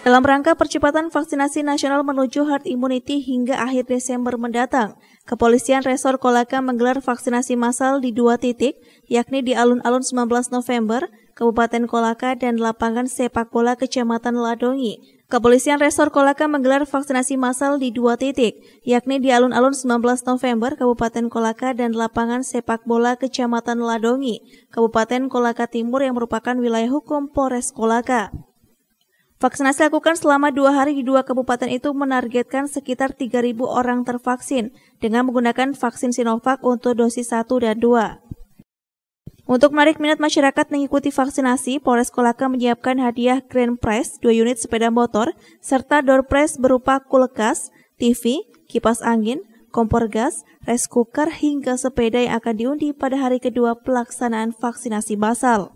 Dalam rangka percepatan vaksinasi nasional menuju herd immunity hingga akhir Desember mendatang, Kepolisian Resor Kolaka menggelar vaksinasi massal di dua titik, yakni di alun-alun 19 November, Kabupaten Kolaka dan lapangan sepak bola Kecamatan Ladongi Kepolisian Resor Kolaka menggelar vaksinasi massal di dua titik, yakni di alun-alun 19 November Kabupaten Kolaka dan lapangan sepak bola Kecamatan Ladongi, Kabupaten Kolaka Timur yang merupakan wilayah hukum Polres Kolaka. Vaksinasi lakukan selama dua hari di dua kabupaten itu menargetkan sekitar 3.000 orang tervaksin dengan menggunakan vaksin Sinovac untuk dosis 1 dan 2. Untuk menarik minat masyarakat mengikuti vaksinasi, Polres Kolaka menyiapkan hadiah Grand Prize, dua unit sepeda motor, serta door prize berupa kulkas, TV, kipas angin, kompor gas, rice cooker, hingga sepeda yang akan diundi pada hari kedua pelaksanaan vaksinasi basal.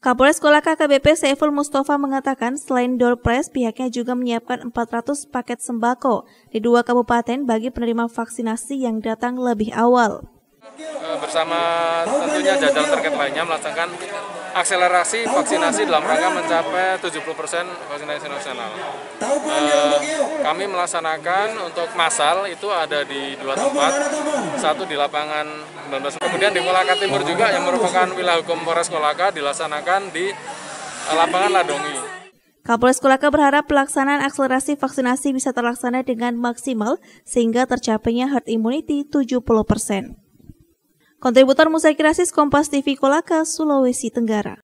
Kapolres Kolaka KBP Saiful Mustafa mengatakan selain door prize, pihaknya juga menyiapkan 400 paket sembako di dua kabupaten bagi penerima vaksinasi yang datang lebih awal bersama tentunya jajaran terkait lainnya melaksanakan akselerasi vaksinasi dalam rangka mencapai 70% vaksinasi nasional. Eh, kami melaksanakan untuk masal itu ada di dua tempat, satu di lapangan 19. Kemudian di Kolaka Timur juga yang merupakan wilayah hukum Polres Kolaka dilaksanakan di eh, lapangan Ladongi. Kapolres Kolaka berharap pelaksanaan akselerasi vaksinasi bisa terlaksana dengan maksimal sehingga tercapainya herd immunity 70 persen. Kontributor Musa Krasis Kompas TV Kolaka, Sulawesi Tenggara.